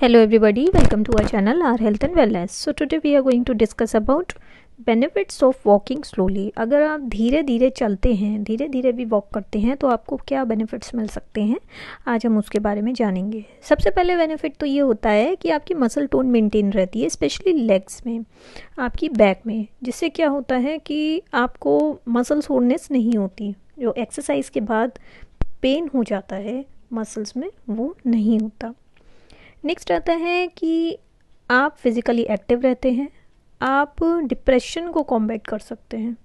hello everybody welcome to our channel our health and wellness so today we are going to discuss about benefits of walking slowly अगर आप धीरे धीरे चलते हैं धीरे धीरे भी वॉक करते हैं तो आपको क्या बेनिफिट्स मिल सकते हैं आज हम उसके बारे में जानेंगे सबसे पहले बेनिफिट तो ये होता है कि आपकी मसल टोन मेंटेन रहती है स्पेशली लेग्स में आपकी बैक में जिससे क्या होता है कि आपको मसल सोरनेस नहीं होती जो एक्सरसाइज के बाद पेन हो जाता है मसल्स में वो नहीं होता नेक्स्ट आता है कि आप फिज़िकली एक्टिव रहते हैं आप डिप्रेशन को कॉम्बैट कर सकते हैं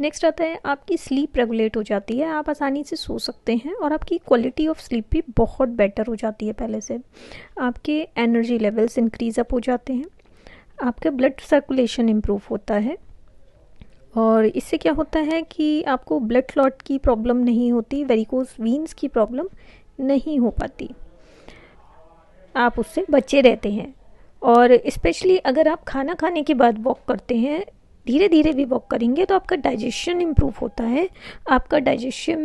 नेक्स्ट आता है आपकी स्लीप रेगुलेट हो जाती है आप आसानी से सो सकते हैं और आपकी क्वालिटी ऑफ स्लीप भी बहुत बेटर हो जाती है पहले से आपके एनर्जी लेवल्स इंक्रीज अप हो जाते हैं आपका ब्लड सर्कुलेशन इम्प्रूव होता है और इससे क्या होता है कि आपको ब्लड क्लॉट की प्रॉब्लम नहीं होती वेरिकोज वीन्स की प्रॉब्लम नहीं हो पाती आप उससे बचे रहते हैं और स्पेशली अगर आप खाना खाने के बाद वॉक करते हैं धीरे धीरे भी वॉक करेंगे तो आपका डाइजेशन इम्प्रूव होता है आपका डाइजेशन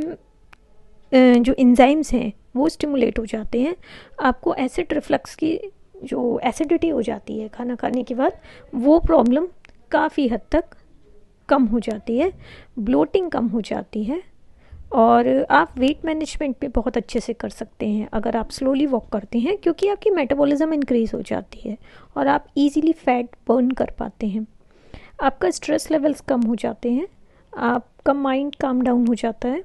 जो इंजाइम्स हैं वो स्टिमुलेट हो जाते हैं आपको एसिड रिफ्लक्स की जो एसिडिटी हो जाती है खाना खाने के बाद वो प्रॉब्लम काफ़ी हद तक कम हो जाती है ब्लोटिंग कम हो जाती है और आप वेट मैनेजमेंट पे बहुत अच्छे से कर सकते हैं अगर आप स्लोली वॉक करते हैं क्योंकि आपकी मेटाबॉलिज्म इंक्रीज़ हो जाती है और आप इजीली फैट बर्न कर पाते हैं आपका स्ट्रेस लेवल्स कम हो जाते हैं आपका माइंड काम डाउन हो जाता है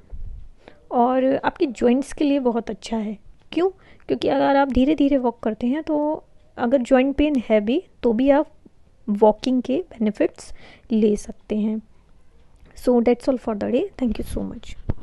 और आपके जॉइंट्स के लिए बहुत अच्छा है क्यों क्योंकि अगर आप धीरे धीरे वॉक करते हैं तो अगर जॉइंट पेन है भी तो भी आप वॉकिंग के बेनिफिट्स ले सकते हैं so that's all for the day thank you so much